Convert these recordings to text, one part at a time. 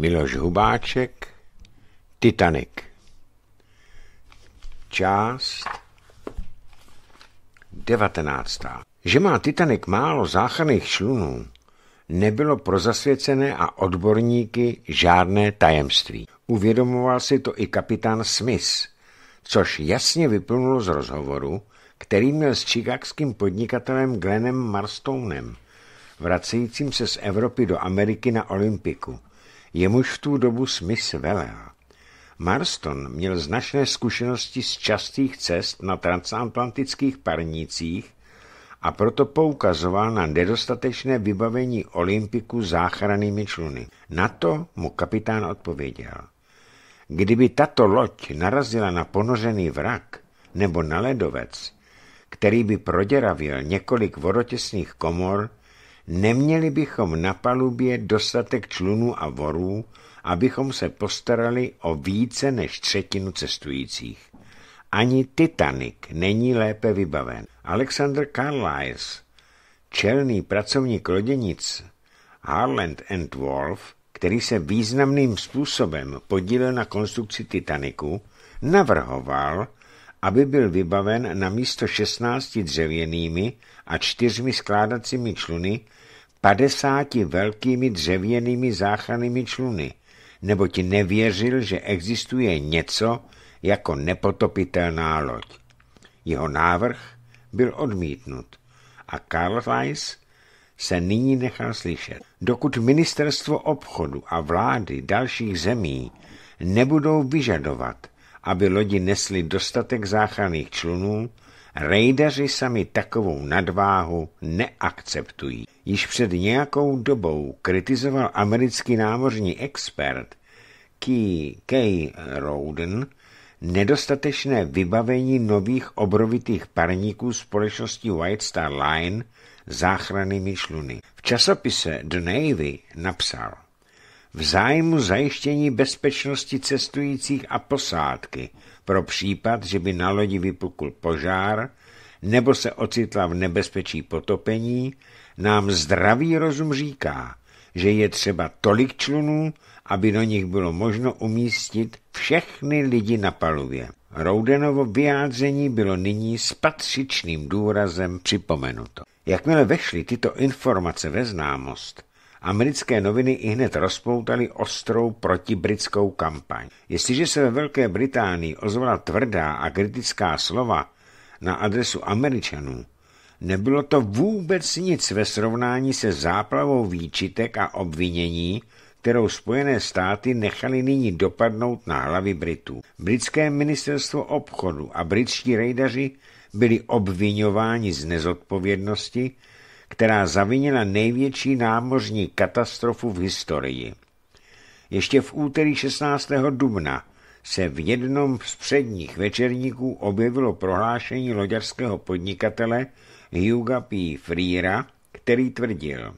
Miloš Hubáček, Titanic. Část 19. Že má Titanic málo záchranných člunů, nebylo pro zasvěcené a odborníky žádné tajemství. Uvědomoval si to i kapitán Smith, což jasně vyplnulo z rozhovoru, který měl s chicagským podnikatelem Glennem Marstonem, vracejícím se z Evropy do Ameriky na Olympiku – jemuž v tu dobu Smith velel. Marston měl značné zkušenosti z častých cest na transatlantických parnících a proto poukazoval na nedostatečné vybavení olympiku záchrannými čluny. Na to mu kapitán odpověděl. Kdyby tato loď narazila na ponořený vrak nebo na ledovec, který by proděravil několik vodotěsných komor, neměli bychom na palubě dostatek člunů a vorů, abychom se postarali o více než třetinu cestujících. Ani Titanic není lépe vybaven. Alexander Carlisle, čelný pracovník loděnic Harland and Wolff, který se významným způsobem podílel na konstrukci Titaniku, navrhoval, aby byl vybaven na místo 16 dřevěnými a čtyřmi skládacími čluny padesáti velkými dřevěnými záchrannými čluny, nebo ti nevěřil, že existuje něco jako nepotopitelná loď. Jeho návrh byl odmítnut a Karl Weiss se nyní nechal slyšet. Dokud ministerstvo obchodu a vlády dalších zemí nebudou vyžadovat, aby lodi nesly dostatek záchranných člunů, rejdaři sami takovou nadváhu neakceptují již před nějakou dobou kritizoval americký námořní expert K. K. Roden nedostatečné vybavení nových obrovitých parníků společnosti White Star Line záchrannými šluny. V časopise The Navy napsal v zájmu zajištění bezpečnosti cestujících a posádky pro případ, že by na lodi vypukl požár nebo se ocitla v nebezpečí potopení, nám zdravý rozum říká, že je třeba tolik člunů, aby do nich bylo možno umístit všechny lidi na palubě. Roudenovo vyjádření bylo nyní s patřičným důrazem připomenuto. Jakmile vešly tyto informace ve známost, americké noviny i hned rozpoutaly ostrou protibritskou kampaň. Jestliže se ve Velké Británii ozvala tvrdá a kritická slova na adresu američanů, Nebylo to vůbec nic ve srovnání se záplavou výčitek a obvinění, kterou Spojené státy nechali nyní dopadnout na hlavy Britů. Britské ministerstvo obchodu a britští rejdaři byli obvinováni z nezodpovědnosti, která zavinila největší námořní katastrofu v historii. Ještě v úterý 16. dubna se v jednom z předních večerníků objevilo prohlášení loďarského podnikatele Huga P. Freera, který tvrdil,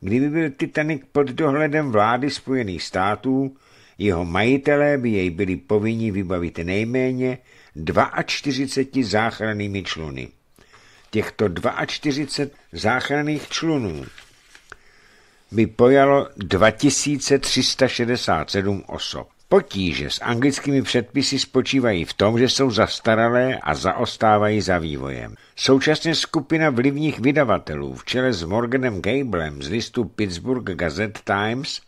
kdyby byl Titanic pod dohledem vlády Spojených států, jeho majitelé by jej byli povinni vybavit nejméně 42 záchrannými čluny. Těchto 42 záchranných člunů by pojalo 2367 osob. Potíže s anglickými předpisy spočívají v tom, že jsou zastaralé a zaostávají za vývojem. Současně skupina vlivních vydavatelů v čele s Morganem Gablem z listu Pittsburgh Gazette Times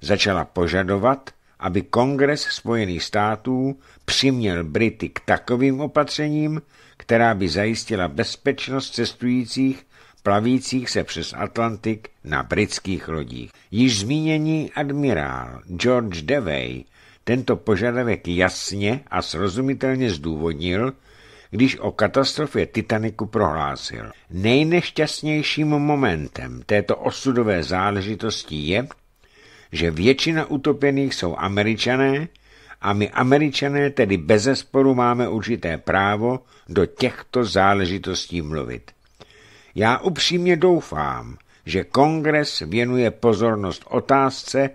začala požadovat, aby Kongres Spojených států přiměl Brity k takovým opatřením, která by zajistila bezpečnost cestujících plavících se přes Atlantik na britských lodích. Již zmíněný admirál George Devey tento požadavek jasně a srozumitelně zdůvodnil, když o katastrofě Titaniku prohlásil. Nejnešťastnějším momentem této osudové záležitosti je, že většina utopených jsou američané a my američané tedy bezesporu máme určité právo do těchto záležitostí mluvit. Já upřímně doufám, že kongres věnuje pozornost otázce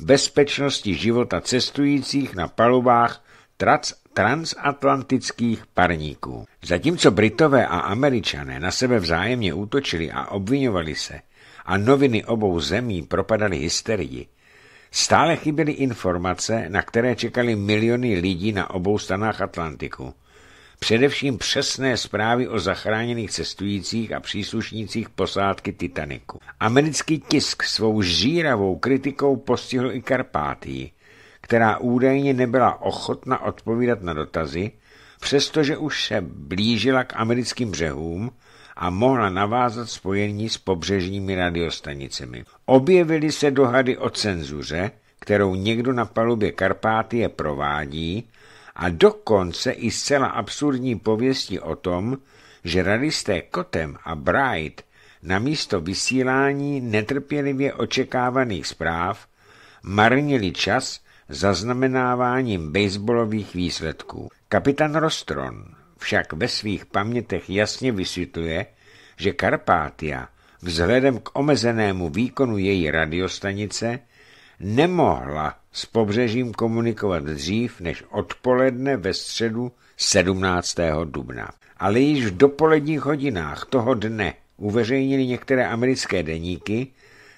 bezpečnosti života cestujících na palubách trac transatlantických parníků. Zatímco Britové a Američané na sebe vzájemně útočili a obvinovali se a noviny obou zemí propadaly hysterii, stále chyběly informace, na které čekali miliony lidí na obou stranách Atlantiku. Především přesné zprávy o zachráněných cestujících a příslušnících posádky Titaniku. Americký tisk svou žíravou kritikou postihl i Karpátii, která údajně nebyla ochotna odpovídat na dotazy, přestože už se blížila k americkým břehům a mohla navázat spojení s pobřežními radiostanicemi. Objevily se dohady o cenzuře, kterou někdo na palubě Karpátie provádí, a dokonce i zcela absurdní pověsti o tom, že radisté Kotem a Bright na místo vysílání netrpělivě očekávaných zpráv marnili čas zaznamenáváním baseballových výsledků. Kapitán Rostron však ve svých pamětech jasně vysvětluje, že Karpátia vzhledem k omezenému výkonu její radiostanice nemohla s pobřežím komunikovat dřív než odpoledne ve středu 17. dubna. Ale již v dopoledních hodinách toho dne uveřejnili některé americké deníky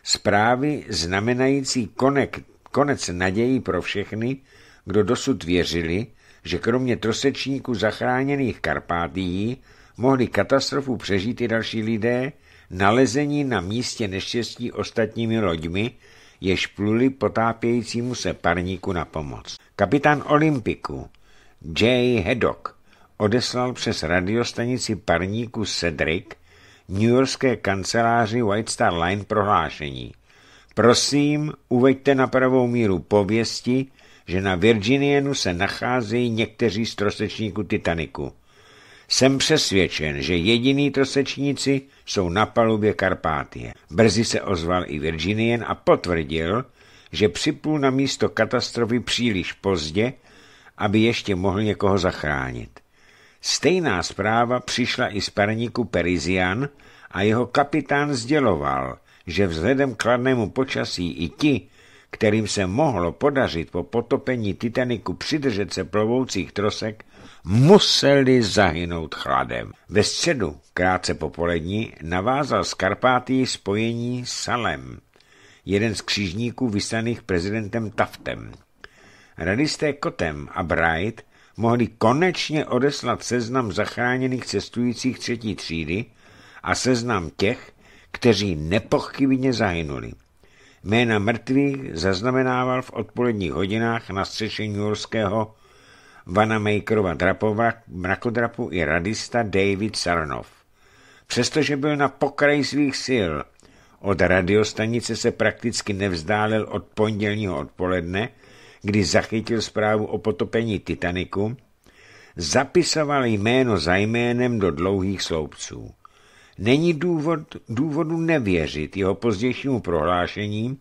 zprávy znamenající konek, konec naději pro všechny, kdo dosud věřili, že kromě trosečníků zachráněných Karpátií mohli katastrofu přežít i další lidé, nalezení na místě neštěstí ostatními loďmi jež pluli potápějícímu se parníku na pomoc. Kapitán Olympiku J. Hedok odeslal přes radiostanici parníku Cedric New Yorkské kanceláři White Star Line prohlášení. Prosím, uveďte na pravou míru pověsti, že na Virginienu se nacházejí někteří z trosečníků Titaniku. Jsem přesvědčen, že jediný trosečníci jsou na palubě Karpátie. Brzy se ozval i Virginien a potvrdil, že připlul na místo katastrofy příliš pozdě, aby ještě mohl někoho zachránit. Stejná zpráva přišla i z parníku Perizian a jeho kapitán sděloval, že vzhledem k kladnému počasí i ti, kterým se mohlo podařit po potopení Titaniku přidržet se plovoucích trosek, museli zahynout chladem. Ve středu, krátce po navázal z Karpáty spojení Salem, jeden z křížníků vyslaných prezidentem Taftem. Radisté Kotem a Bright mohli konečně odeslat seznam zachráněných cestujících třetí třídy a seznam těch, kteří nepochybně zahynuli. Jména mrtvých zaznamenával v odpoledních hodinách na střešení Jurského Vanamakerova drapova, mrakodrapu i radista David Sarnov. Přestože byl na pokraji svých sil, od radiostanice se prakticky nevzdálel od pondělního odpoledne, kdy zachytil zprávu o potopení Titaniku, zapisoval jméno za jménem do dlouhých sloupců. Není důvod, důvodu nevěřit jeho pozdějšímu prohlášení,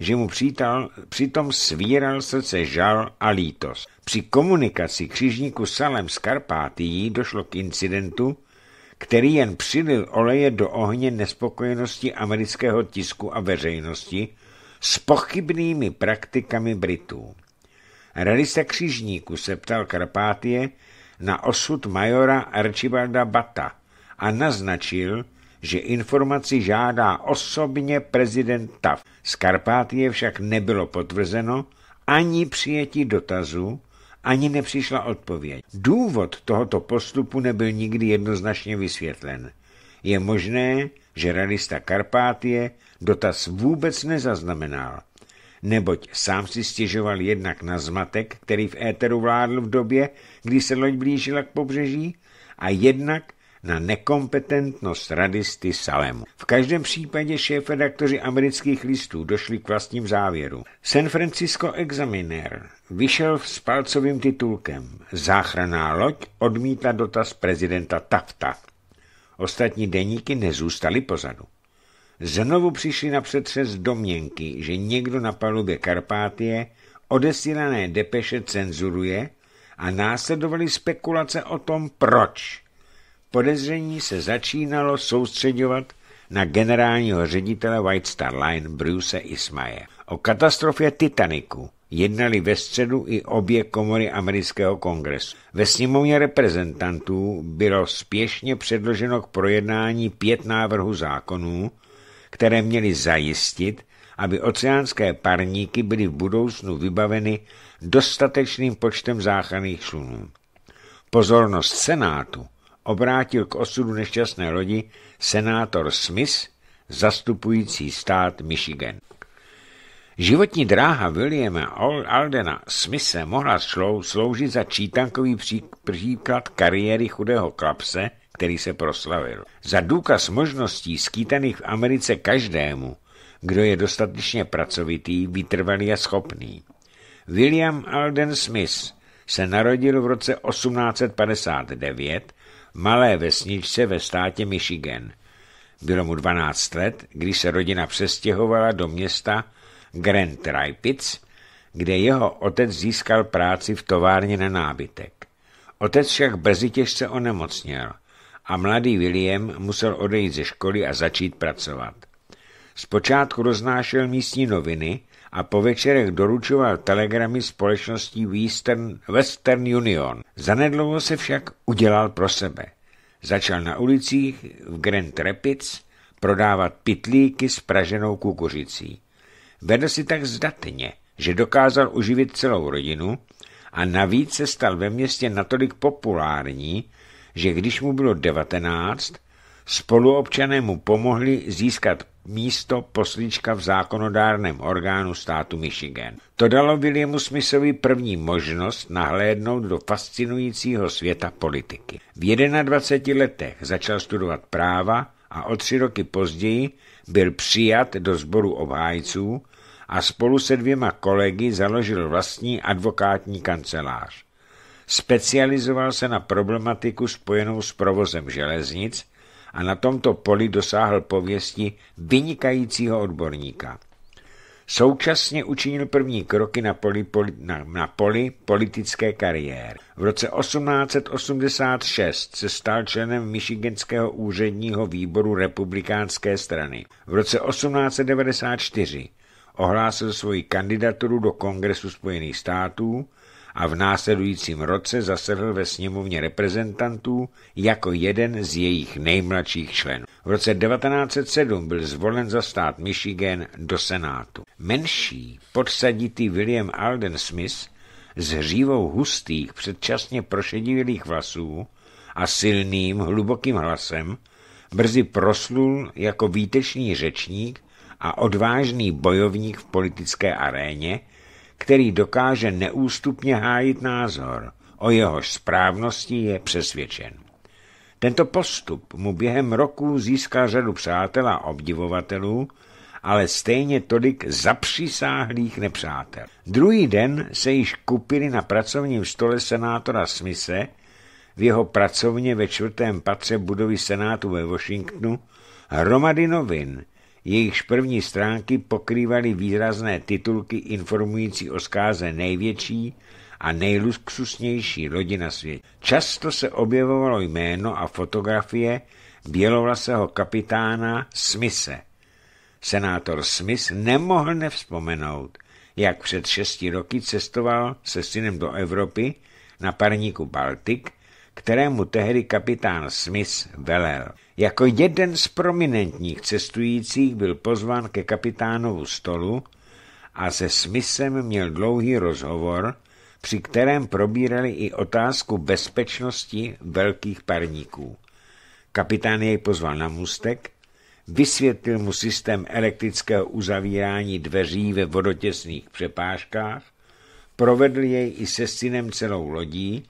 že mu přítal, přitom svíral srdce žal a lítos. Při komunikaci křižníku Salem z Karpátií došlo k incidentu, který jen přilil oleje do ohně nespokojenosti amerického tisku a veřejnosti s pochybnými praktikami Britů. Radista křižníku se ptal Karpátie na osud majora Archibalda Bata a naznačil, že informaci žádá osobně prezident Tav. Z Karpátie však nebylo potvrzeno ani přijetí dotazu, ani nepřišla odpověď. Důvod tohoto postupu nebyl nikdy jednoznačně vysvětlen. Je možné, že realista Karpátie dotaz vůbec nezaznamenal, neboť sám si stěžoval jednak na zmatek, který v éteru vládl v době, kdy se loď blížila k pobřeží, a jednak na nekompetentnost radisty Salemu. V každém případě šéf-redaktoři amerických listů došli k vlastním závěru. San Francisco Examiner vyšel s palcovým titulkem Záchraná loď odmítla dotaz prezidenta Tafta. Ostatní deníky nezůstaly pozadu. Znovu přišli na přetřes domněnky, že někdo na palubě Karpátie odesílané depeše cenzuruje a následovaly spekulace o tom, proč Podezření se začínalo soustředovat na generálního ředitele White Star Line Bruce Ismaje. O katastrofě Titaniku jednali ve středu i obě komory amerického kongresu. Ve sněmovně reprezentantů bylo spěšně předloženo k projednání pět návrhů zákonů, které měly zajistit, aby oceánské parníky byly v budoucnu vybaveny dostatečným počtem záchranných člunů. Pozornost Senátu obrátil k osudu nešťastné lodi senátor Smith, zastupující stát Michigan. Životní dráha Williama Aldena Smise mohla sloužit za čítankový příklad kariéry chudého klapse, který se proslavil. Za důkaz možností skýtaných v Americe každému, kdo je dostatečně pracovitý, vytrvalý a schopný. William Alden Smith se narodil v roce 1859 malé vesničce ve státě Michigan. Bylo mu 12 let, když se rodina přestěhovala do města Grand Rapids, kde jeho otec získal práci v továrně na nábytek. Otec však brzy těžce onemocněl a mladý William musel odejít ze školy a začít pracovat. Zpočátku roznášel místní noviny, a po večerech doručoval telegramy společností Western, Western Union. Zanedlouho se však udělal pro sebe. Začal na ulicích v Grand Rapids prodávat pitlíky s praženou kukuřicí. Vedl si tak zdatně, že dokázal uživit celou rodinu a navíc se stal ve městě natolik populární, že když mu bylo 19, spoluobčané mu pomohli získat místo poslíčka v zákonodárném orgánu státu Michigan. To dalo Williamu Smithovi první možnost nahlédnout do fascinujícího světa politiky. V 21 letech začal studovat práva a o tři roky později byl přijat do sboru obhájců a spolu se dvěma kolegy založil vlastní advokátní kancelář. Specializoval se na problematiku spojenou s provozem železnic, a na tomto poli dosáhl pověsti vynikajícího odborníka. Současně učinil první kroky na poli, poli, na, na poli politické kariéry. V roce 1886 se stal členem Michiganského úředního výboru republikánské strany. V roce 1894 ohlásil svoji kandidaturu do Kongresu Spojených států a v následujícím roce zasedl ve sněmovně reprezentantů jako jeden z jejich nejmladších členů. V roce 1907 byl zvolen za stát Michigan do Senátu. Menší podsaditý William Alden Smith s hřívou hustých, předčasně prošedivělých vlasů a silným, hlubokým hlasem brzy proslul jako výtečný řečník a odvážný bojovník v politické aréně, který dokáže neústupně hájit názor, o jehož správnosti je přesvědčen. Tento postup mu během roku získal řadu přátel a obdivovatelů, ale stejně tolik zapřisáhlých nepřátel. Druhý den se již kupili na pracovním stole senátora Smise v jeho pracovně ve čtvrtém patře budovy senátu ve Washingtonu hromady novin, jejichž první stránky pokrývaly výrazné titulky informující o skáze největší a nejluxusnější lodi na světě. Často se objevovalo jméno a fotografie bělovlasého kapitána Smise. Senátor Smith nemohl nevzpomenout, jak před šesti roky cestoval se synem do Evropy na parníku Baltik, kterému tehdy kapitán Smith velel. Jako jeden z prominentních cestujících byl pozván ke kapitánovu stolu a se Smithem měl dlouhý rozhovor, při kterém probírali i otázku bezpečnosti velkých parníků. Kapitán jej pozval na mustek, vysvětlil mu systém elektrického uzavírání dveří ve vodotěsných přepážkách, provedl jej i se synem celou lodí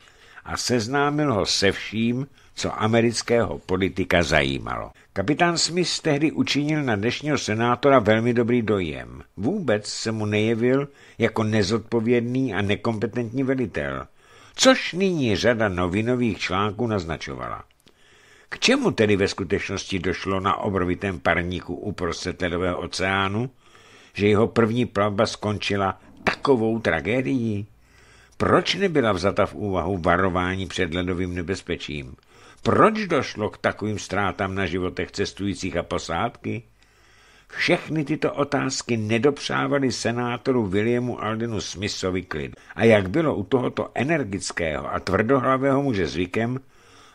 a seznámil ho se vším, co amerického politika zajímalo. Kapitán Smith tehdy učinil na dnešního senátora velmi dobrý dojem. Vůbec se mu nejevil jako nezodpovědný a nekompetentní velitel, což nyní řada novinových článků naznačovala. K čemu tedy ve skutečnosti došlo na obrovitém parníku uprostřed ledového oceánu, že jeho první plavba skončila takovou tragédií? Proč nebyla vzata v úvahu varování před ledovým nebezpečím? Proč došlo k takovým ztrátám na životech cestujících a posádky? Všechny tyto otázky nedopřávaly senátoru Williamu Aldenu Smithovi klid. A jak bylo u tohoto energického a tvrdohlavého muže zvykem,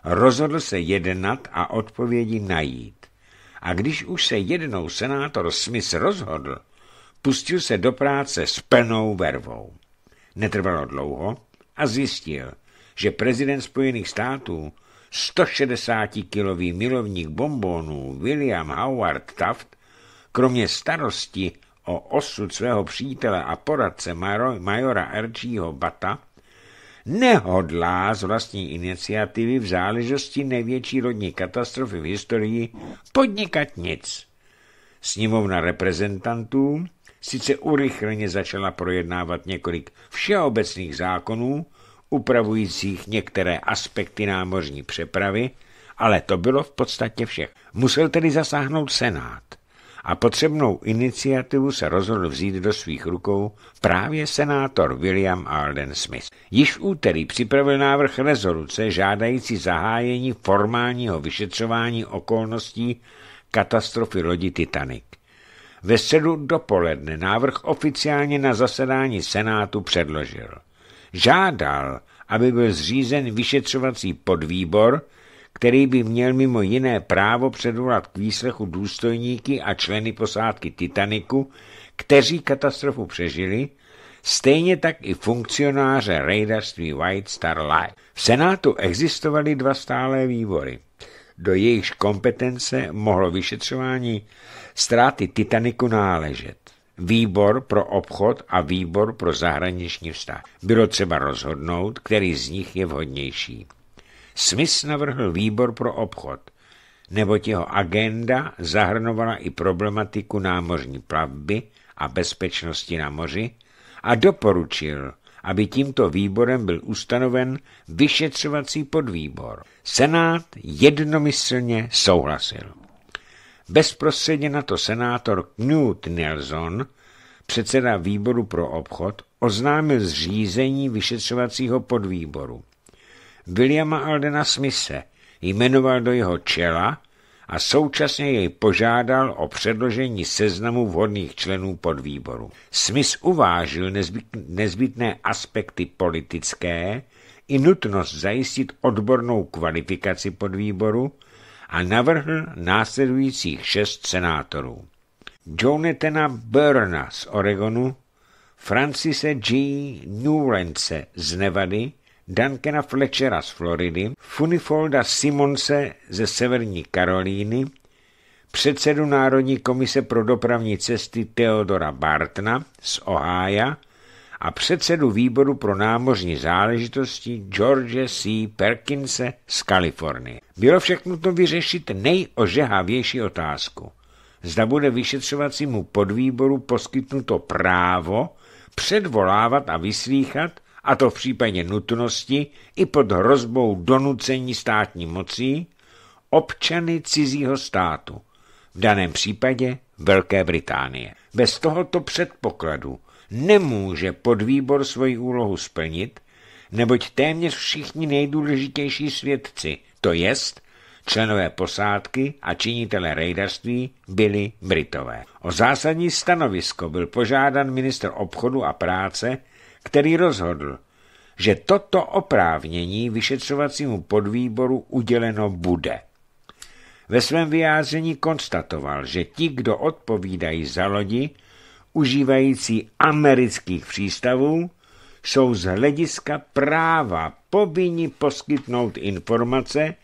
rozhodl se jednat a odpovědi najít. A když už se jednou senátor Smith rozhodl, pustil se do práce s plnou vervou. Netrvalo dlouho a zjistil, že prezident Spojených států 160-kilový milovník bombónů William Howard Taft, kromě starosti o osud svého přítele a poradce majora Archieho Bata, nehodlá z vlastní iniciativy v záležitosti největší rodní katastrofy v historii podnikat nic. Sněmovna reprezentantů sice urychleně začala projednávat několik všeobecných zákonů, upravujících některé aspekty námořní přepravy, ale to bylo v podstatě všech. Musel tedy zasáhnout Senát a potřebnou iniciativu se rozhodl vzít do svých rukou právě senátor William Alden Smith. Již v úterý připravil návrh rezoluce žádající zahájení formálního vyšetřování okolností katastrofy lodi Titanic. Ve středu dopoledne návrh oficiálně na zasedání Senátu předložil žádal, aby byl zřízen vyšetřovací podvýbor, který by měl mimo jiné právo předvolat k výslechu důstojníky a členy posádky Titaniku, kteří katastrofu přežili, stejně tak i funkcionáře rejdařství White Star Line. V Senátu existovaly dva stálé výbory. Do jejichž kompetence mohlo vyšetřování ztráty Titaniku náležet výbor pro obchod a výbor pro zahraniční vztah. Bylo třeba rozhodnout, který z nich je vhodnější. Smith navrhl výbor pro obchod, neboť jeho agenda zahrnovala i problematiku námořní plavby a bezpečnosti na moři a doporučil, aby tímto výborem byl ustanoven vyšetřovací podvýbor. Senát jednomyslně souhlasil. Bezprostředně na to senátor Knut Nelson, předseda výboru pro obchod, oznámil zřízení vyšetřovacího podvýboru. Williama Aldena Smise jmenoval do jeho čela a současně jej požádal o předložení seznamu vhodných členů podvýboru. Smis uvážil nezbytné aspekty politické i nutnost zajistit odbornou kvalifikaci podvýboru, a navrhl následujících šest senátorů. Jonathana Burna z Oregonu, Francise G. Newrence z Nevady, Duncana Fletchera z Floridy, Funifolda Simonse ze Severní Karolíny, předsedu Národní komise pro dopravní cesty Theodora Bartna z Ohája, a předsedu výboru pro námořní záležitosti George C. Perkinse z Kalifornie. Bylo však nutno vyřešit nejožehavější otázku. Zda bude vyšetřovacímu podvýboru poskytnuto právo předvolávat a vyslíchat, a to v případě nutnosti i pod hrozbou donucení státní mocí, občany cizího státu, v daném případě Velké Británie. Bez tohoto předpokladu nemůže podvýbor svoji úlohu splnit, neboť téměř všichni nejdůležitější svědci, to jest členové posádky a činitele rejdařství, byli Britové. O zásadní stanovisko byl požádan minister obchodu a práce, který rozhodl, že toto oprávnění vyšetřovacímu podvýboru uděleno bude. Ve svém vyjádření konstatoval, že ti, kdo odpovídají za lodi, užívající amerických přístavů jsou z hlediska práva povinni poskytnout informace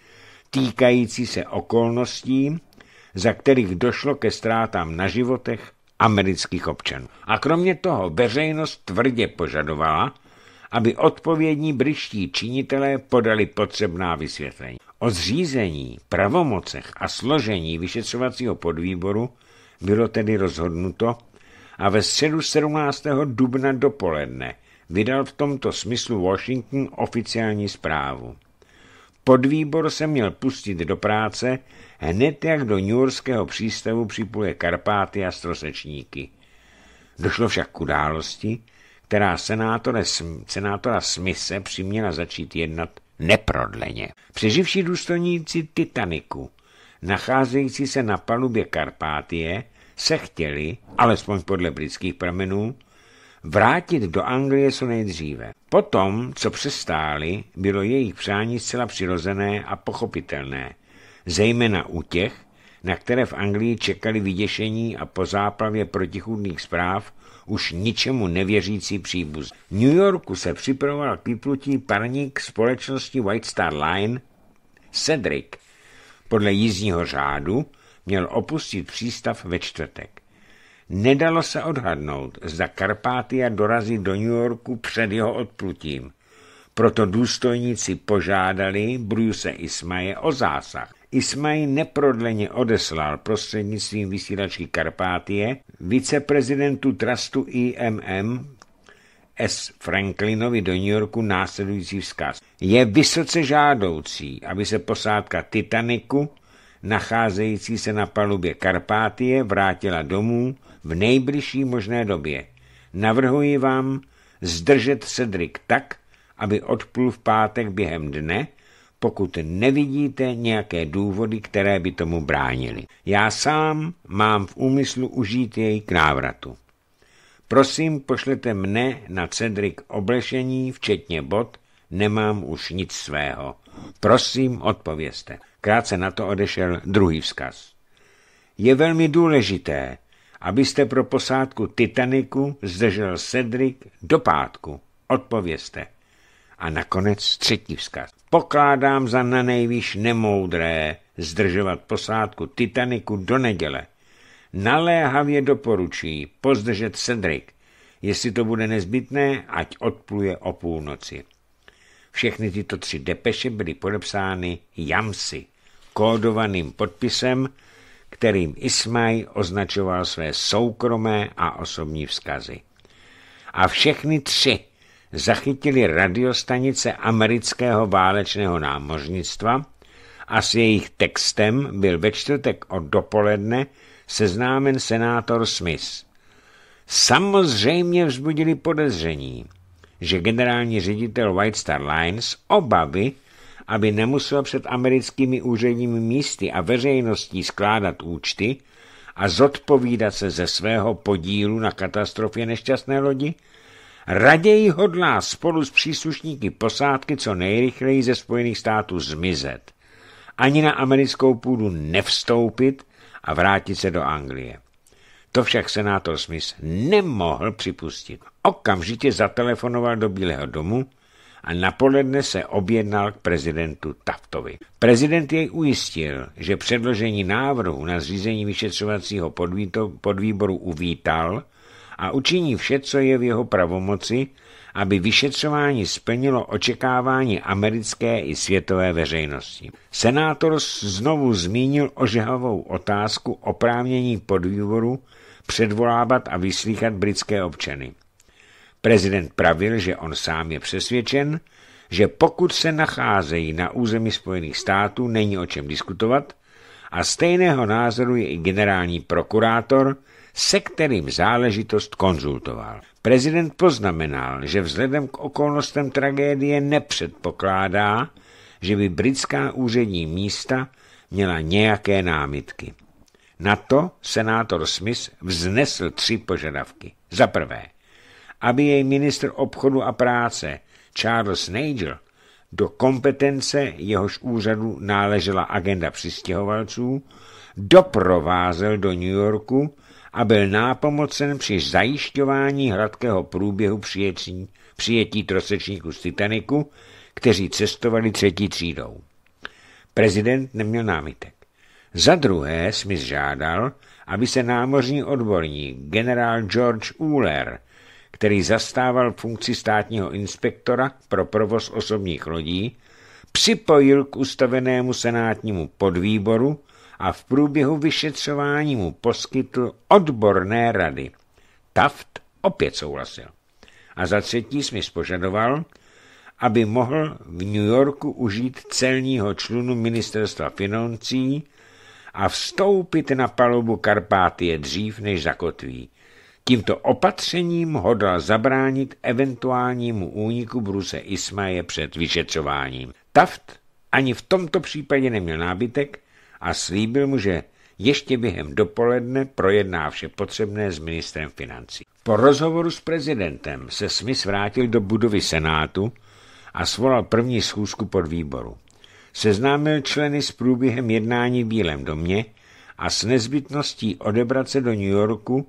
týkající se okolností, za kterých došlo ke ztrátám na životech amerických občanů. A kromě toho veřejnost tvrdě požadovala, aby odpovědní bryští činitelé podali potřebná vysvětlení. O zřízení, pravomocech a složení vyšetřovacího podvýboru bylo tedy rozhodnuto a ve středu 17. dubna dopoledne vydal v tomto smyslu Washington oficiální zprávu. Podvýbor se měl pustit do práce hned jak do newyorského přístavu připuje Karpáty a strosečníky. Došlo však k události, která senátore, senátora Smise přiměla začít jednat neprodleně. Přeživší důstojníci Titaniku, nacházející se na palubě Karpátie, se chtěli, alespoň podle britských pramenů, vrátit do Anglie co nejdříve. Potom, co přestáli, bylo jejich přání zcela přirozené a pochopitelné, zejména u těch, na které v Anglii čekali vyděšení a po záplavě protichůdných zpráv už ničemu nevěřící příbuz. V New Yorku se připravoval k vyplutí parník společnosti White Star Line Cedric. Podle jízdního řádu měl opustit přístav ve čtvrtek. Nedalo se odhadnout, zda Karpátia dorazí do New Yorku před jeho odplutím. Proto důstojníci požádali Bruce Ismaje o zásah. Ismaj neprodleně odeslal prostřednictvím vysílačky Karpátie viceprezidentu trustu IMM S. Franklinovi do New Yorku následující vzkaz. Je vysoce žádoucí, aby se posádka Titaniku nacházející se na palubě Karpátie, vrátila domů v nejbližší možné době. Navrhuji vám zdržet Cedrik tak, aby odplul v pátek během dne, pokud nevidíte nějaké důvody, které by tomu bránili. Já sám mám v úmyslu užít jej k návratu. Prosím, pošlete mne na Cedrik oblešení, včetně bod, nemám už nic svého. Prosím, odpovězte. Krátce na to odešel druhý vzkaz. Je velmi důležité, abyste pro posádku Titaniku zdržel Cedric do pátku. Odpovězte. A nakonec třetí vzkaz. Pokládám za na nejvýš nemoudré zdržovat posádku Titaniku do neděle. Naléhavě doporučí pozdržet Cedric, jestli to bude nezbytné, ať odpluje o půlnoci. Všechny tyto tři depeše byly podepsány Jamsi, kódovaným podpisem, kterým Ismaj označoval své soukromé a osobní vzkazy. A všechny tři zachytili radiostanice amerického válečného námořnictva a s jejich textem byl ve čtvrtek od dopoledne seznámen senátor Smith. Samozřejmě vzbudili podezření – že generální ředitel White Star Lines obavy, aby nemusel před americkými úředními místy a veřejností skládat účty a zodpovídat se ze svého podílu na katastrofě nešťastné lodi, raději hodlá spolu s příslušníky posádky co nejrychleji ze Spojených států zmizet, ani na americkou půdu nevstoupit a vrátit se do Anglie. To však senátor Smith nemohl připustit. Okamžitě zatelefonoval do Bílého domu a napoledne se objednal k prezidentu Taftovi. Prezident jej ujistil, že předložení návrhu na zřízení vyšetřovacího podvýboru uvítal a učiní vše, co je v jeho pravomoci, aby vyšetřování splnilo očekávání americké i světové veřejnosti. Senátor znovu zmínil ožehavou otázku oprávnění podvýboru předvolávat a vyslíchat britské občany. Prezident pravil, že on sám je přesvědčen, že pokud se nacházejí na území Spojených států, není o čem diskutovat a stejného názoru je i generální prokurátor, se kterým záležitost konzultoval. Prezident poznamenal, že vzhledem k okolnostem tragédie nepředpokládá, že by britská úřední místa měla nějaké námitky. Na to senátor Smith vznesl tři požadavky. Za prvé, aby jej ministr obchodu a práce Charles Nagel do kompetence jehož úřadu náležela agenda přistěhovalců, doprovázel do New Yorku a byl nápomocen při zajišťování hladkého průběhu přijetí, přijetí trosečníků z Titaniku, kteří cestovali třetí třídou. Prezident neměl námitek. Za druhé Smith žádal, aby se námořní odborník generál George Uller, který zastával funkci státního inspektora pro provoz osobních lodí, připojil k ustavenému senátnímu podvýboru a v průběhu vyšetřování mu poskytl odborné rady. Taft opět souhlasil. A za třetí Smith požadoval, aby mohl v New Yorku užít celního člunu ministerstva financí a vstoupit na palubu Karpátie dřív, než zakotví. Tímto opatřením hodla zabránit eventuálnímu úniku Bruse Ismaje před vyšetřováním. Taft ani v tomto případě neměl nábytek a slíbil mu, že ještě během dopoledne projedná vše potřebné s ministrem financí. Po rozhovoru s prezidentem se Smith vrátil do budovy Senátu a svolal první schůzku pod výboru seznámil členy s průběhem jednání v Bílém domě a s nezbytností odebrat se do New Yorku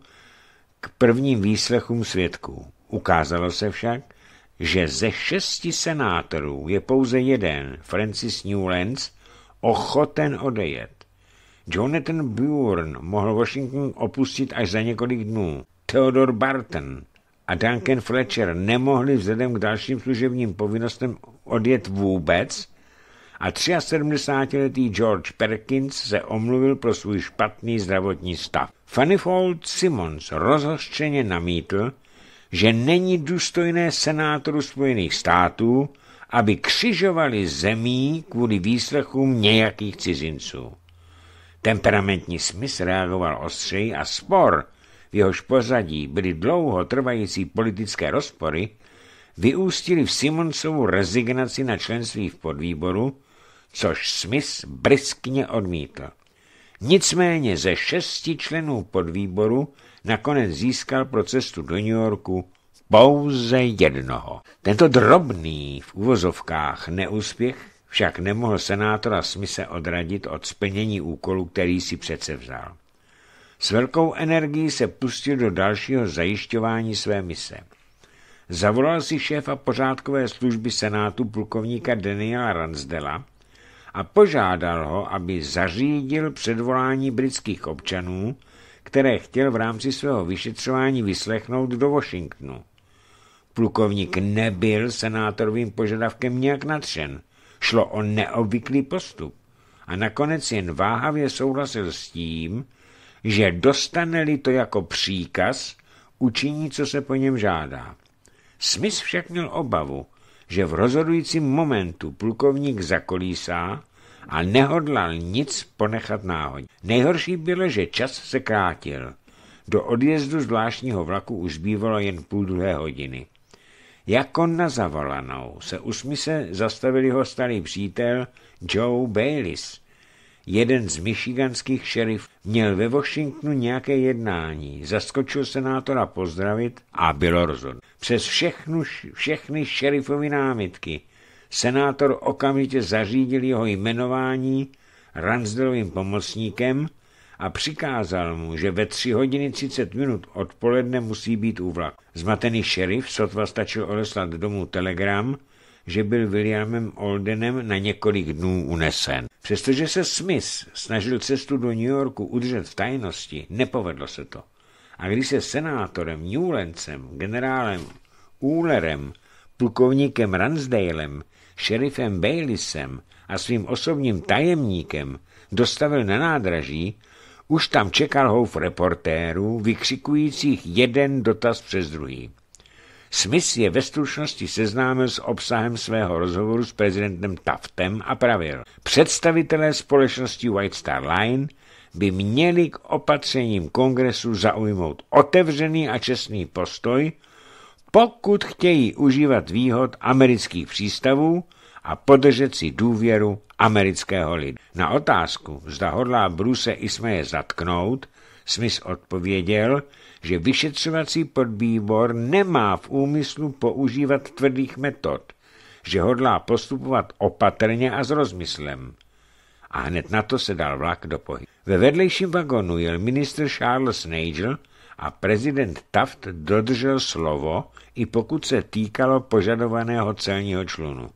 k prvním výslechům svědků. Ukázalo se však, že ze šesti senátorů je pouze jeden, Francis Newlands, ochoten odejet. Jonathan Bourne mohl Washington opustit až za několik dnů. Theodore Barton a Duncan Fletcher nemohli vzhledem k dalším služebním povinnostem odjet vůbec a 73-letý George Perkins se omluvil pro svůj špatný zdravotní stav. Fold Simons rozhořčeně namítl, že není důstojné senátoru Spojených států, aby křižovali zemí kvůli výslechům nějakých cizinců. Temperamentní smys reagoval ostřej a spor, v jehož pozadí byly dlouho trvající politické rozpory, vyústili v Simonsovu rezignaci na členství v podvýboru, což Smith briskně odmítl. Nicméně ze šesti členů podvýboru nakonec získal pro cestu do New Yorku pouze jednoho. Tento drobný v uvozovkách neúspěch však nemohl senátora Smise odradit od splnění úkolu, který si přece vzal. S velkou energií se pustil do dalšího zajišťování své mise. Zavolal si šéfa pořádkové služby senátu plukovníka Daniela Ransdela, a požádal ho, aby zařídil předvolání britských občanů, které chtěl v rámci svého vyšetřování vyslechnout do Washingtonu. Plukovník nebyl senátorovým požadavkem nějak nadšen. Šlo o neobvyklý postup a nakonec jen váhavě souhlasil s tím, že dostane-li to jako příkaz, učiní, co se po něm žádá. Smith však měl obavu, že v rozhodujícím momentu plukovník zakolísá a nehodlal nic ponechat náhodě. Nejhorší bylo, že čas se krátil. Do odjezdu zvláštního vlaku už bývalo jen půl druhé hodiny. Jako na zavolanou se usmise zastavili ho starý přítel Joe Baylis. Jeden z michiganských šerif měl ve Washingtonu nějaké jednání, zaskočil senátora pozdravit a bylo rozhodnuto. Přes všechnu, všechny šerifovy námitky senátor okamžitě zařídil jeho jmenování Ransdelovým pomocníkem a přikázal mu, že ve 3 hodiny 30 minut odpoledne musí být u vlaku. Zmatený šerif sotva stačil odeslat domů telegram, že byl Williamem Oldenem na několik dnů unesen. Přestože se Smith snažil cestu do New Yorku udržet v tajnosti, nepovedlo se to. A když se senátorem Newlandsem, generálem Úlerem, plukovníkem Ransdalem, šerifem Baylisem a svým osobním tajemníkem dostavil na nádraží, už tam čekal houf reportérů, vykřikujících jeden dotaz přes druhý. Smith je ve stručnosti seznámil s obsahem svého rozhovoru s prezidentem Taftem a pravil. Představitelé společnosti White Star Line by měli k opatřením kongresu zaujmout otevřený a čestný postoj, pokud chtějí užívat výhod amerických přístavů a podržet si důvěru amerického lidu. Na otázku, zda hodlá Bruse Ismaje zatknout, Smith odpověděl, že vyšetřovací podbývor nemá v úmyslu používat tvrdých metod, že hodlá postupovat opatrně a s rozmyslem. A hned na to se dal vlak do pohybu. Ve vedlejším vagonu jel ministr Charles Nagel a prezident Taft dodržel slovo, i pokud se týkalo požadovaného celního člunu.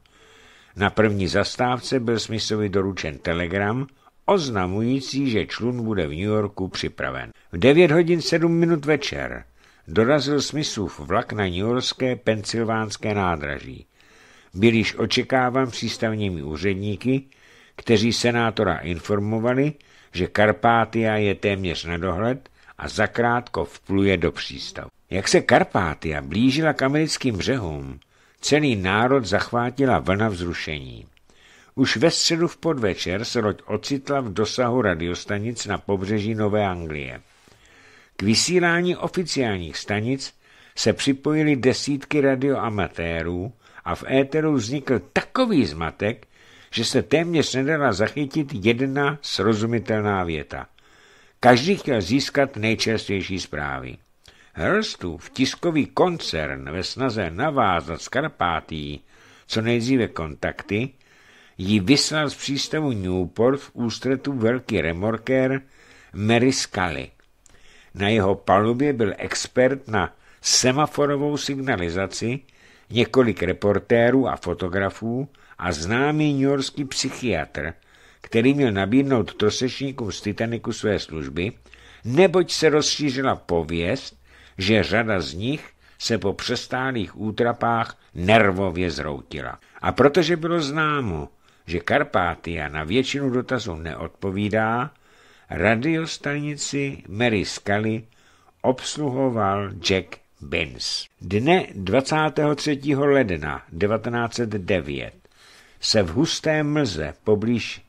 Na první zastávce byl Smithovi doručen telegram oznamující, že člun bude v New Yorku připraven. V 9 hodin 7 minut večer dorazil Smithův vlak na Yorkské pensylvánské nádraží. Byl již očekáván přístavními úředníky, kteří senátora informovali, že Karpátia je téměř na dohled a zakrátko vpluje do přístavu. Jak se Karpátia blížila k americkým břehům, celý národ zachvátila vlna vzrušení. Už ve středu v podvečer se loď ocitla v dosahu radiostanic na pobřeží Nové Anglie. K vysílání oficiálních stanic se připojili desítky radioamatérů a v éteru vznikl takový zmatek, že se téměř nedala zachytit jedna srozumitelná věta. Každý chtěl získat nejčerstvější zprávy. Hrstův tiskový koncern ve snaze navázat s Karpátí co nejdříve kontakty ji vyslal z přístavu Newport v ústretu velký remorker Mary Scully. Na jeho palubě byl expert na semaforovou signalizaci, několik reportérů a fotografů a známý newyorský psychiatr, který měl nabídnout trosečníkům z Titaniku své služby, neboť se rozšířila pověst, že řada z nich se po přestálých útrapách nervově zroutila. A protože bylo známo, že Karpátia na většinu dotazů neodpovídá, radiostanici Mary Scully obsluhoval Jack Bins. Dne 23. ledna 1909 se v husté mlze poblíž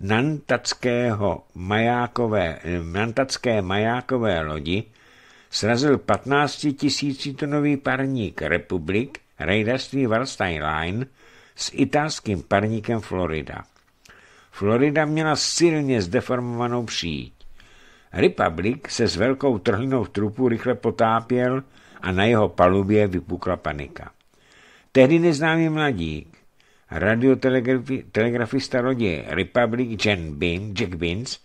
Nantackého majákové, Nantacké majákové lodi srazil 15 tisícitonový parník Republik rejdařství Warstein Line s italským parníkem Florida. Florida měla silně zdeformovanou příď. Republic se s velkou trhlinou v trupu rychle potápěl a na jeho palubě vypukla panika. Tehdy neznámý mladík, radiotelegrafista rodě Republic Jen Bin, Jack Bins,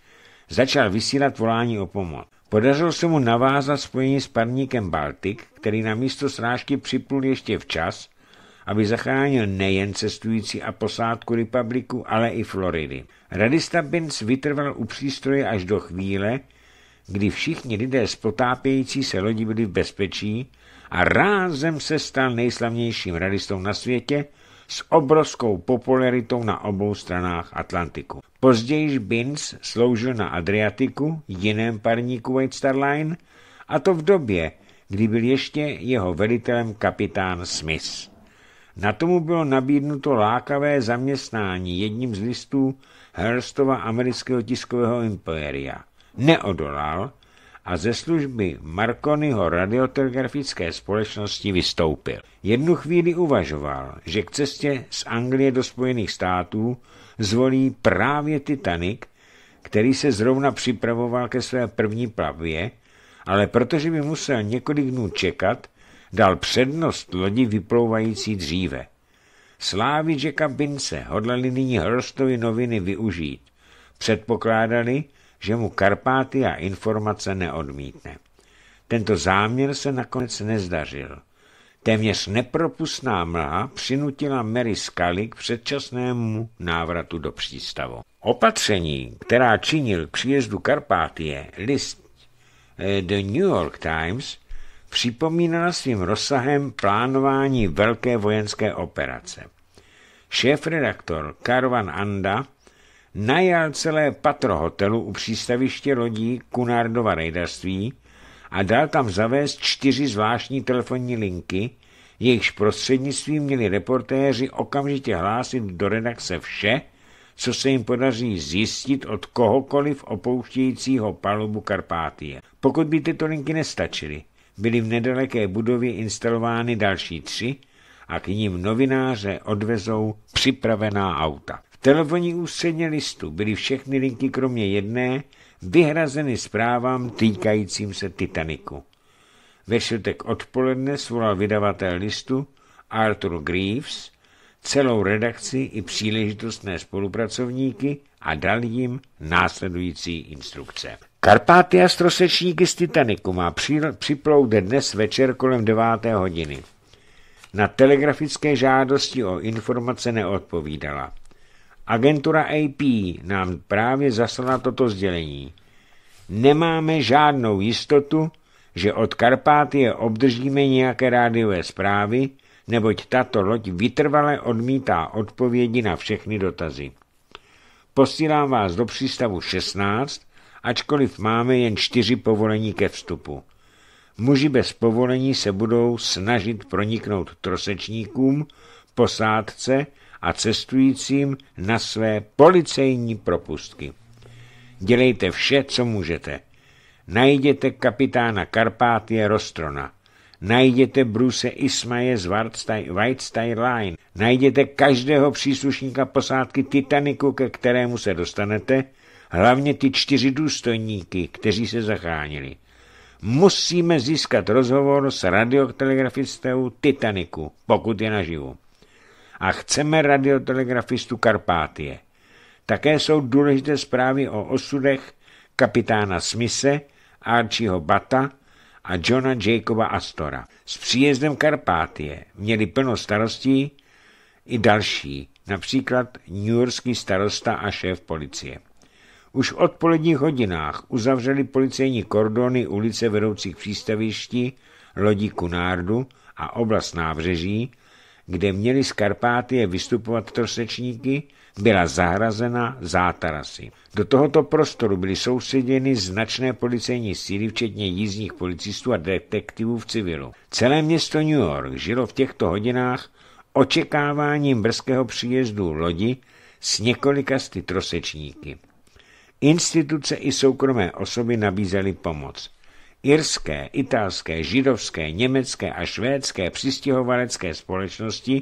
začal vysílat volání o pomoc. Podařilo se mu navázat spojení s parníkem Baltik, který na místo srážky připlul ještě včas aby zachránil nejen cestující a posádku Republiku, ale i Floridy. Radista Bins vytrval u přístroje až do chvíle, kdy všichni lidé z potápějící se lodi byli v bezpečí a rázem se stal nejslavnějším radistou na světě s obrovskou popularitou na obou stranách Atlantiku. Později Binz sloužil na Adriatiku, jiném parníku White Star Line, a to v době, kdy byl ještě jeho velitelem kapitán Smith. Na tomu bylo nabídnuto lákavé zaměstnání jedním z listů Hearstova amerického tiskového impéria. Neodolal a ze služby Marconiho radiotelegrafické společnosti vystoupil. Jednu chvíli uvažoval, že k cestě z Anglie do Spojených států zvolí právě Titanic, který se zrovna připravoval ke své první plavbě, ale protože by musel několik dnů čekat, dal přednost lodi vyplouvající dříve. Slávy Jacka Bince hodlali nyní Hrostovi noviny využít. Předpokládali, že mu Karpáty a informace neodmítne. Tento záměr se nakonec nezdařil. Téměř nepropustná mlha přinutila Mary Scully k předčasnému návratu do přístavu. Opatření, která činil k příjezdu Karpátie, list eh, The New York Times připomínala svým rozsahem plánování velké vojenské operace. Šéf-redaktor Karvan Anda najal celé patro hotelu u přístaviště lodí Kunardova rejdarství a dal tam zavést čtyři zvláštní telefonní linky, jejichž prostřednictvím měli reportéři okamžitě hlásit do redakce vše, co se jim podaří zjistit od kohokoliv opouštějícího palubu Karpátie. Pokud by tyto linky nestačily, byly v nedaleké budově instalovány další tři a k ním novináře odvezou připravená auta. V telefonní ústředně listu byly všechny linky kromě jedné vyhrazeny zprávám týkajícím se Titaniku. Ve čtvrtek odpoledne svolal vydavatel listu Arthur Greaves celou redakci i příležitostné spolupracovníky a dal jim následující instrukce. Karpáty a strosečníky z Titaniku má připlout dnes večer kolem 9. hodiny. Na telegrafické žádosti o informace neodpovídala. Agentura AP nám právě zaslala toto sdělení. Nemáme žádnou jistotu, že od Karpátie obdržíme nějaké rádiové zprávy, neboť tato loď vytrvale odmítá odpovědi na všechny dotazy. Posílám vás do přístavu 16, ačkoliv máme jen čtyři povolení ke vstupu. Muži bez povolení se budou snažit proniknout trosečníkům, posádce a cestujícím na své policejní propustky. Dělejte vše, co můžete. Najděte kapitána Karpátie Rostrona. Najděte Bruse Ismaje z White Star Line. Najděte každého příslušníka posádky Titaniku, ke kterému se dostanete – hlavně ty čtyři důstojníky, kteří se zachránili. Musíme získat rozhovor s radiotelegrafistou Titaniku, pokud je naživu. A chceme radiotelegrafistu Karpátie. Také jsou důležité zprávy o osudech kapitána Smise, Archieho Bata a Johna Jacoba Astora. S příjezdem Karpátie měli plno starostí i další, například newyorský starosta a šéf policie. Už v odpoledních hodinách uzavřeli policejní kordony ulice vedoucí k přístavišti, lodí Kunárdu a oblast nábřeží, kde měli z Karpátie vystupovat trosečníky, byla zahrazena zátarasy. Do tohoto prostoru byly soustředěny značné policejní síly, včetně jízdních policistů a detektivů v civilu. Celé město New York žilo v těchto hodinách očekáváním brzkého příjezdu lodi s několika ty trosečníky. Instituce i soukromé osoby nabízely pomoc. Irské, italské, židovské, německé a švédské přistěhovalecké společnosti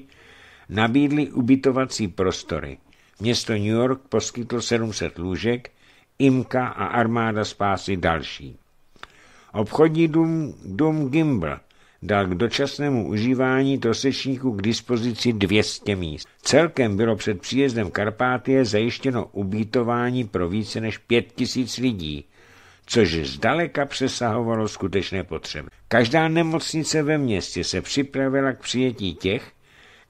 nabídly ubytovací prostory. Město New York poskytlo 700 lůžek, IMKA a armáda spásy další. Obchodní dům, dům Gimbel – dal k dočasnému užívání trosečníku k dispozici 200 míst. Celkem bylo před příjezdem Karpátie zajištěno ubytování pro více než 5000 lidí, což zdaleka přesahovalo skutečné potřeby. Každá nemocnice ve městě se připravila k přijetí těch,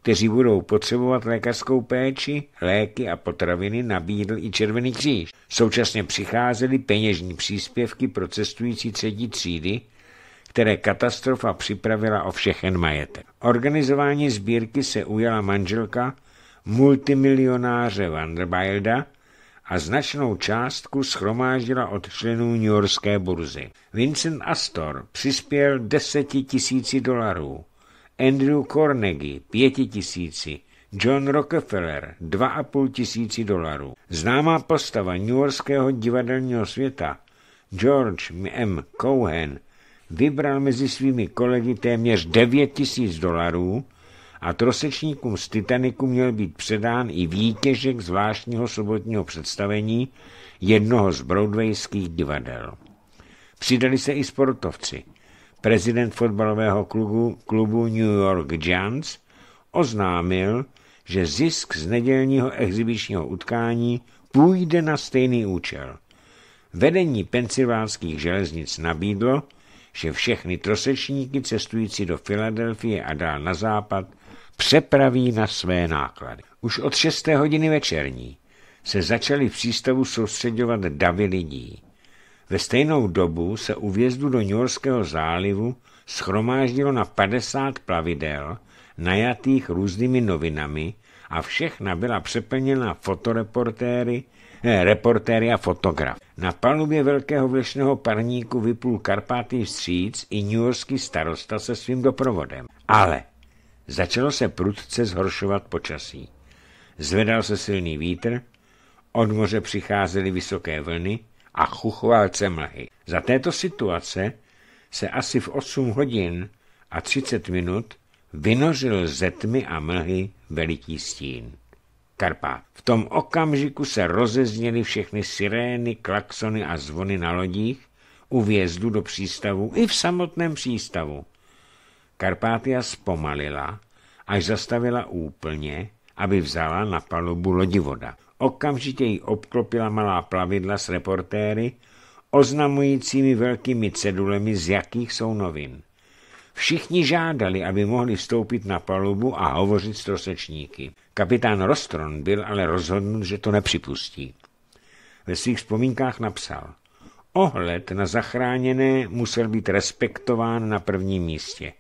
kteří budou potřebovat lékařskou péči, léky a potraviny, nabídl i Červený kříž. Současně přicházely peněžní příspěvky pro cestující třetí třídy, které katastrofa připravila o všechen majetek. Organizování sbírky se ujala manželka multimilionáře Vanderbilda a značnou částku schromáždila od členů New Yorkské burzy. Vincent Astor přispěl deseti tisíci dolarů, Andrew Carnegie pěti tisíci, John Rockefeller 2,5 tisíci dolarů. Známá postava Yorkského divadelního světa George M. Cohen vybral mezi svými kolegy téměř 9 tisíc dolarů a trosečníkům z Titaniku měl být předán i výtěžek zvláštního sobotního představení jednoho z broadwayských divadel. Přidali se i sportovci. Prezident fotbalového klubu, klubu New York Giants oznámil, že zisk z nedělního exibičního utkání půjde na stejný účel. Vedení pensylvánských železnic nabídlo, že všechny trosečníky cestující do Filadelfie a dál na západ přepraví na své náklady. Už od 6. hodiny večerní se začaly v přístavu soustředovat davy lidí. Ve stejnou dobu se u vjezdu do Newyorského zálivu schromáždilo na 50 plavidel, najatých různými novinami a všechna byla přeplněna fotoreportéry, Eh, reportéry a fotograf. Na palubě velkého vlešného parníku vyplul Karpátý vstříc i newyorský starosta se svým doprovodem. Ale začalo se prudce zhoršovat počasí. Zvedal se silný vítr, od moře přicházely vysoké vlny a chuchvalce mlhy. Za této situace se asi v 8 hodin a 30 minut vynořil ze tmy a mlhy veliký stín. Karpa. V tom okamžiku se rozezněly všechny sirény, klaxony a zvony na lodích, u vjezdu do přístavu i v samotném přístavu. Karpátia zpomalila, až zastavila úplně, aby vzala na palubu lodivoda. Okamžitě ji obklopila malá plavidla s reportéry, oznamujícími velkými cedulemi, z jakých jsou novin. Všichni žádali, aby mohli vstoupit na palubu a hovořit s trosečníky. Kapitán Rostron byl ale rozhodnut, že to nepřipustí. Ve svých vzpomínkách napsal, ohled na zachráněné musel být respektován na prvním místě.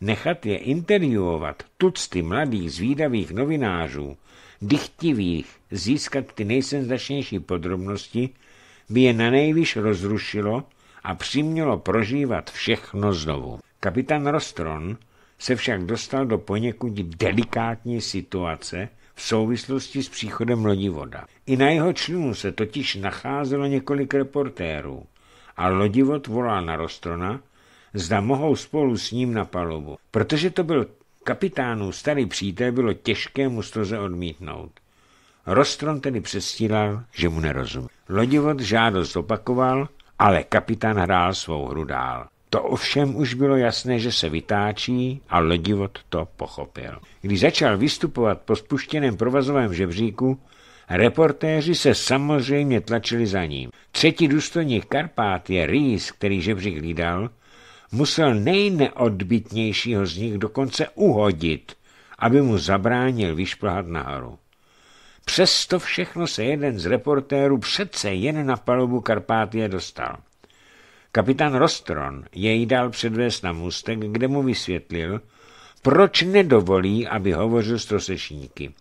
Nechat je interviewovat tucty mladých zvídavých novinářů, dychtivých, získat ty nejsenzačnější podrobnosti, by je na nejvyš rozrušilo a přimělo prožívat všechno znovu. Kapitán Rostron se však dostal do poněkud delikátní situace v souvislosti s příchodem lodivoda. I na jeho člunu se totiž nacházelo několik reportérů a lodivod volal na Rostrona, zda mohou spolu s ním na palubu. Protože to byl kapitánů starý přítel, bylo těžké mu stroze odmítnout. Rostron tedy přestíral, že mu nerozumí. Lodivod žádost opakoval, ale kapitán hrál svou hru dál. To ovšem už bylo jasné, že se vytáčí a Ledivot to pochopil. Když začal vystupovat po spuštěném provazovém žebříku, reportéři se samozřejmě tlačili za ním. Třetí důstojník Karpát je Rýs, který žebřík lídal, musel nejneodbitnějšího z nich dokonce uhodit, aby mu zabránil vyšplhat nahoru. Přesto všechno se jeden z reportérů přece jen na palubu Karpátie dostal. Kapitán Rostron jej dal předvést na můstek, kde mu vysvětlil, proč nedovolí, aby hovořil s trosečníky.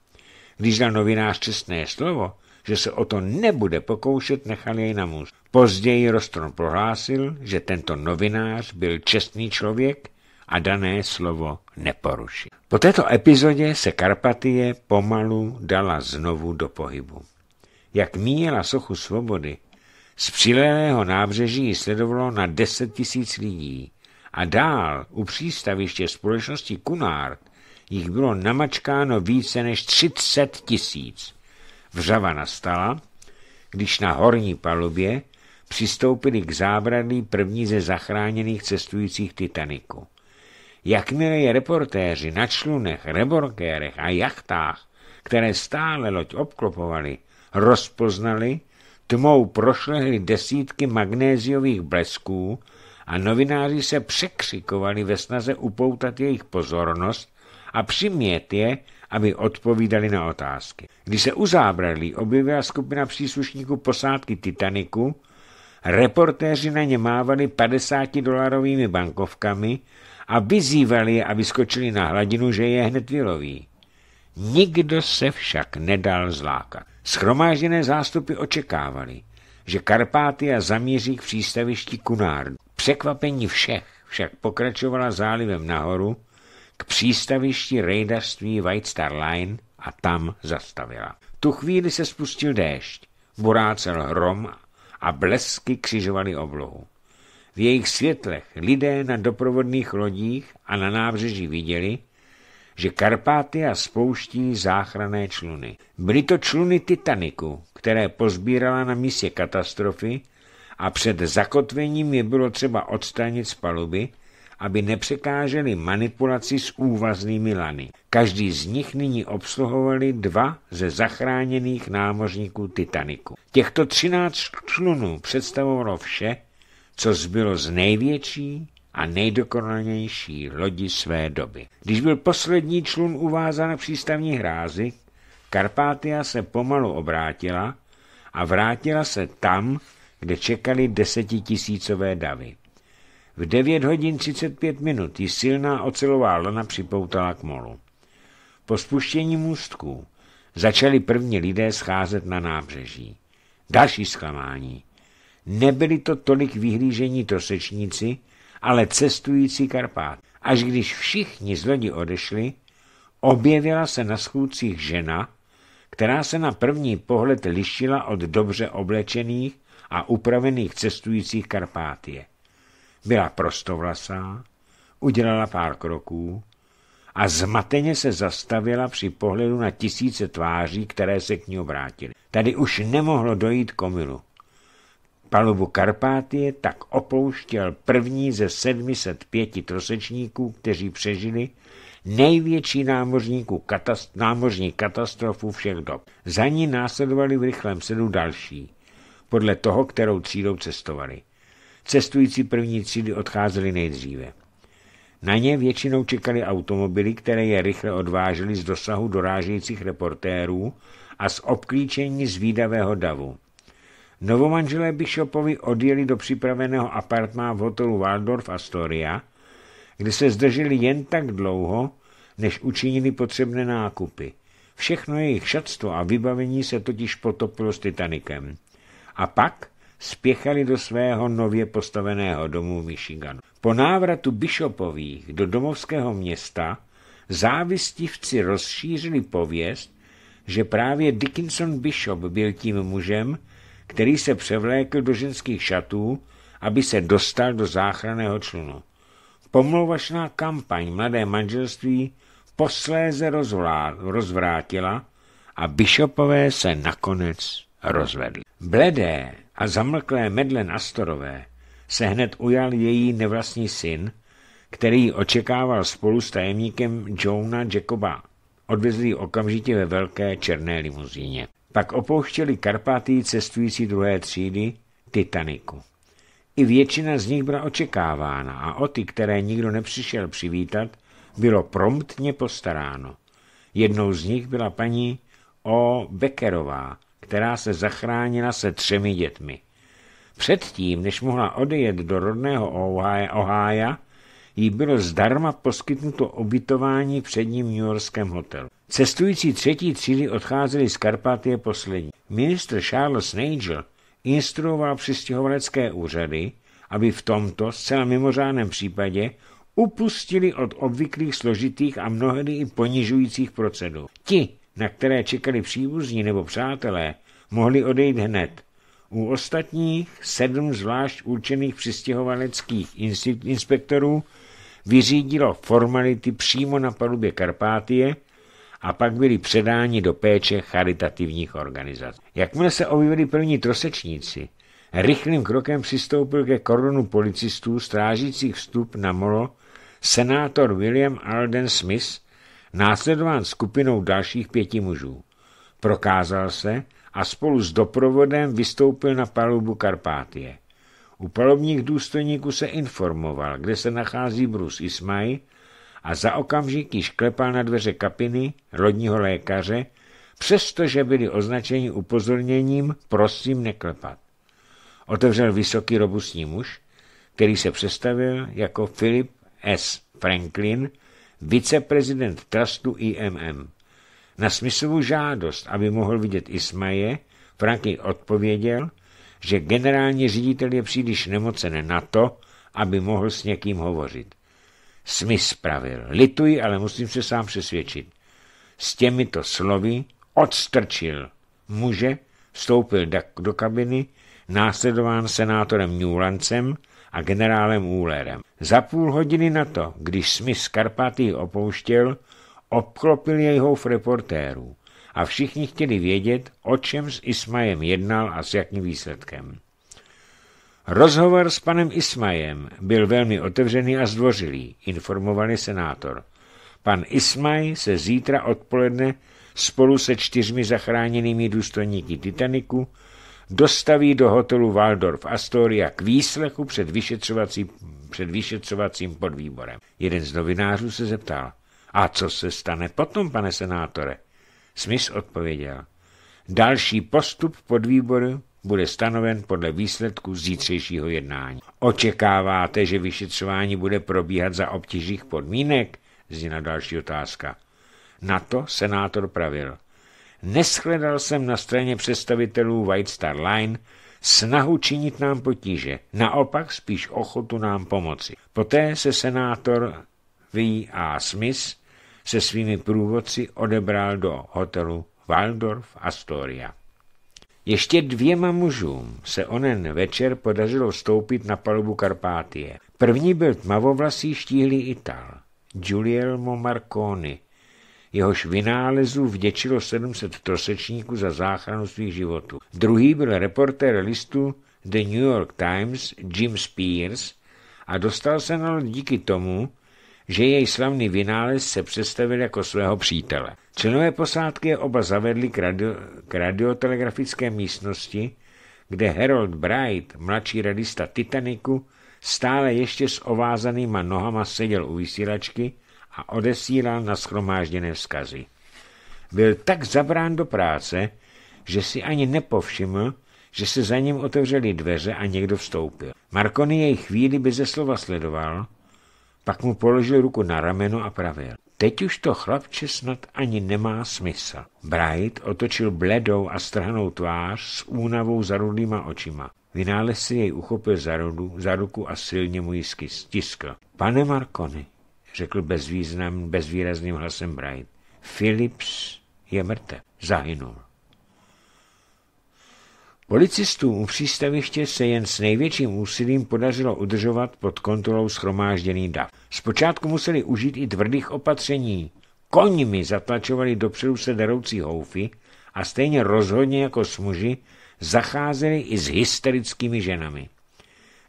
Když dal novinář čestné slovo, že se o to nebude pokoušet, nechal jej na můst. Později Rostron prohlásil, že tento novinář byl čestný člověk a dané slovo neporuší. Po této epizodě se Karpatie pomalu dala znovu do pohybu. Jak míjela sochu svobody, z přilehlého nábřeží ji sledovalo na 10 tisíc lidí a dál u přístaviště společnosti Kunard jich bylo namačkáno více než 30 tisíc. Vřava nastala, když na horní palubě přistoupili k zábradlí první ze zachráněných cestujících Titaniku. Jakmile je reportéři na člunech, reborkérech a jachtách, které stále loď obklopovali, rozpoznali, Tmou prošlehly desítky magnéziových blesků a novináři se překřikovali ve snaze upoutat jejich pozornost a přimět je, aby odpovídali na otázky. Když se uzábrali objevila skupina příslušníků posádky Titaniku, reportéři na ně mávali 50-dolarovými bankovkami a vyzývali je, aby skočili na hladinu, že je hned vyloví. Nikdo se však nedal zlákat. Schromážděné zástupy očekávali, že Karpátia zamíří k přístavišti Kunárdu. Překvapení všech však pokračovala zálivem nahoru k přístavišti rejdařství White Star Line a tam zastavila. Tu chvíli se spustil déšť, borácel hrom a blesky křižovaly oblohu. V jejich světlech lidé na doprovodných lodích a na nábřeží viděli, že a spouští záchranné čluny. Byly to čluny Titaniku, které pozbírala na místě katastrofy a před zakotvením je bylo třeba odstranit z paluby, aby nepřekážely manipulaci s úvaznými lany. Každý z nich nyní obsluhovali dva ze zachráněných námořníků Titaniku. Těchto třináct člunů představovalo vše, co zbylo z největší a nejdokonalnější lodi své doby. Když byl poslední člun uvázán na přístavní hrázi, Karpátia se pomalu obrátila a vrátila se tam, kde čekali desetitisícové davy. V 9 hodin 35 minut ji silná ocelová lana připoutala k molu. Po spuštění můstků začali první lidé scházet na nábřeží. Další zklamání. Nebyli to tolik vyhlížení trosečníci, ale cestující Karpát. Až když všichni z lodi odešli, objevila se na schůdcích žena, která se na první pohled lišila od dobře oblečených a upravených cestujících Karpátie. Byla prostovlasá, udělala pár kroků a zmateně se zastavila při pohledu na tisíce tváří, které se k ní obrátily. Tady už nemohlo dojít komilu palubu Karpátie tak opouštěl první ze 705 trosečníků, kteří přežili největší námořníku katast námořní katastrofu všech dob. Za ní následovali v rychlém sedu další, podle toho, kterou třídou cestovali. Cestující první třídy odcházeli nejdříve. Na ně většinou čekali automobily, které je rychle odvážely z dosahu dorážejících reportérů a z obklíčení zvídavého davu. Novomanželé Bishopovi odjeli do připraveného apartmá v hotelu Waldorf Astoria, kde se zdrželi jen tak dlouho, než učinili potřebné nákupy. Všechno jejich šatstvo a vybavení se totiž potopilo s Titanikem. A pak spěchali do svého nově postaveného domu v Michiganu. Po návratu Bishopových do domovského města závistivci rozšířili pověst, že právě Dickinson Bishop byl tím mužem, který se převlékl do ženských šatů, aby se dostal do záchranného člunu. Pomlouvačná kampaň mladé manželství posléze rozvrátila a bišopové se nakonec rozvedli. Bledé a zamlklé Medlen Astorové se hned ujal její nevlastní syn, který očekával spolu s tajemníkem Johna Jacoba. Odvezli okamžitě ve velké černé limuzíně. Pak opouštěli Karpaty cestující druhé třídy Titaniku. I většina z nich byla očekávána a o ty, které nikdo nepřišel přivítat, bylo promptně postaráno. Jednou z nich byla paní O. Beckerová, která se zachránila se třemi dětmi. Předtím, než mohla odejet do rodného Ohája, jí bylo zdarma poskytnuto obytování v předním New Yorkském hotelu. Cestující třetí třídy odcházeli z Karpatie poslední. Ministr Charles Nagel instruoval přistěhovalecké úřady, aby v tomto zcela mimořádném případě upustili od obvyklých složitých a mnohdy i ponižujících procedur. Ti, na které čekali příbuzní nebo přátelé, mohli odejít hned. U ostatních sedm zvlášť určených přistěhovaleckých inspektorů vyřídilo formality přímo na palubě Karpátie, a pak byli předáni do péče charitativních organizací. Jakmile se objevili první trosečníci, rychlým krokem přistoupil ke koronu policistů strážících vstup na molo senátor William Alden Smith, následován skupinou dalších pěti mužů. Prokázal se a spolu s doprovodem vystoupil na palubu Karpátie. U palubních důstojníků se informoval, kde se nachází Bruce Ismay a za okamžik již klepal na dveře kapiny lodního lékaře, přestože byli označeni upozorněním prosím neklepat. Otevřel vysoký robustní muž, který se představil jako Philip S. Franklin, viceprezident trustu IMM. Na smyslovu žádost, aby mohl vidět Ismaje, Franklin odpověděl, že generální ředitel je příliš nemocen na to, aby mohl s někým hovořit. Smi spravil. Lituji, ale musím se sám přesvědčit. S těmito slovy odstrčil muže, vstoupil do kabiny, následován senátorem Newlancem a generálem Úlerem. Za půl hodiny na to, když Smith Karpaty opouštěl, obklopil jej houf reportérů a všichni chtěli vědět, o čem s Ismajem jednal a s jakým výsledkem. Rozhovor s panem Ismajem byl velmi otevřený a zdvořilý, informovali senátor. Pan Ismaj se zítra odpoledne spolu se čtyřmi zachráněnými důstojníky Titaniku dostaví do hotelu Waldorf Astoria k výslechu před, vyšetřovací, před vyšetřovacím podvýborem. Jeden z novinářů se zeptal, a co se stane potom, pane senátore? Smith odpověděl, další postup podvýboru bude stanoven podle výsledku zítřejšího jednání. Očekáváte, že vyšetřování bude probíhat za obtížných podmínek? na další otázka. Na to senátor pravil. Neschledal jsem na straně představitelů White Star Line snahu činit nám potíže, naopak spíš ochotu nám pomoci. Poté se senátor V. A. Smith se svými průvodci odebral do hotelu Waldorf Astoria. Ještě dvěma mužům se onen večer podařilo vstoupit na palubu Karpátie. První byl tmavovlasý štíhlý Ital, Giulielmo Marconi, jehož vynálezu vděčilo 700 trosečníků za záchranu svých životů. Druhý byl reportér listu The New York Times Jim Spears a dostal se na díky tomu, že jej slavný vynález se představil jako svého přítele. Členové posádky je oba zavedli k, radio, k radiotelegrafické místnosti, kde Harold Bright, mladší radista Titaniku, stále ještě s ovázanýma nohama seděl u vysílačky a odesílal na schromážděné vzkazy. Byl tak zabrán do práce, že si ani nepovšiml, že se za ním otevřely dveře a někdo vstoupil. Marconi jej chvíli by ze slova sledoval, pak mu položil ruku na rameno a pravil. Teď už to chlapče snad ani nemá smysl. Bright otočil bledou a strhanou tvář s únavou zarudlýma očima. Vynález si jej uchopil za, rodu, za ruku a silně mu ji stiskl. Pane Markony, řekl bezvýznam, bezvýrazným hlasem Bright, Philips je mrtev, zahynul. Policistům u přístaviště se jen s největším úsilím podařilo udržovat pod kontrolou schromážděný dav. Zpočátku museli užít i tvrdých opatření. Koňmi zatlačovali dopředu se deroucí houfy a stejně rozhodně jako s muži zacházeli i s hysterickými ženami.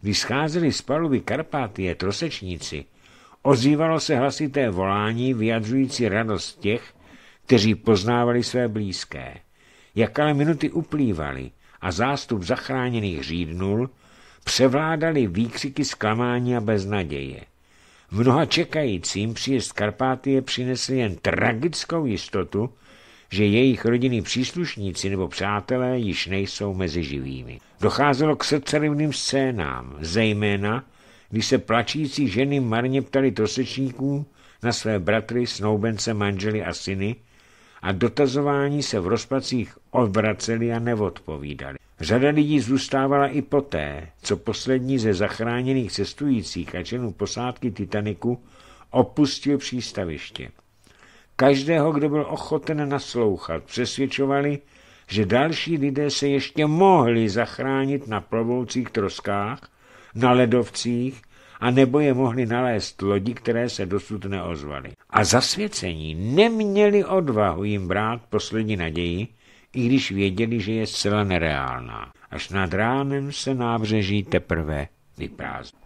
Když scházeli z paluby Karpátie trosečníci, ozývalo se hlasité volání vyjadřující radost těch, kteří poznávali své blízké. Jak ale minuty uplývaly, a zástup zachráněných řídnul, převládaly výkřiky zklamání a beznaděje. Mnoha čekajícím příjezd Karpátie přinesl jen tragickou jistotu, že jejich rodinní příslušníci nebo přátelé již nejsou mezi živými. Docházelo k srdcerivným scénám, zejména když se plačící ženy marně ptali trosečníků na své bratry, snoubence, manžely a syny, a dotazování se v rozpacích obraceli a neodpovídali. Řada lidí zůstávala i poté, co poslední ze zachráněných cestujících a členů posádky Titaniku opustil přístaviště. Každého, kdo byl ochoten naslouchat, přesvědčovali, že další lidé se ještě mohli zachránit na plovoucích troskách, na ledovcích a nebo je mohli nalézt lodi, které se dosud neozvaly. A zasvěcení neměli odvahu jim brát poslední naději, i když věděli, že je zcela nereálná. Až nad ránem se nábřeží teprve vyprázdní.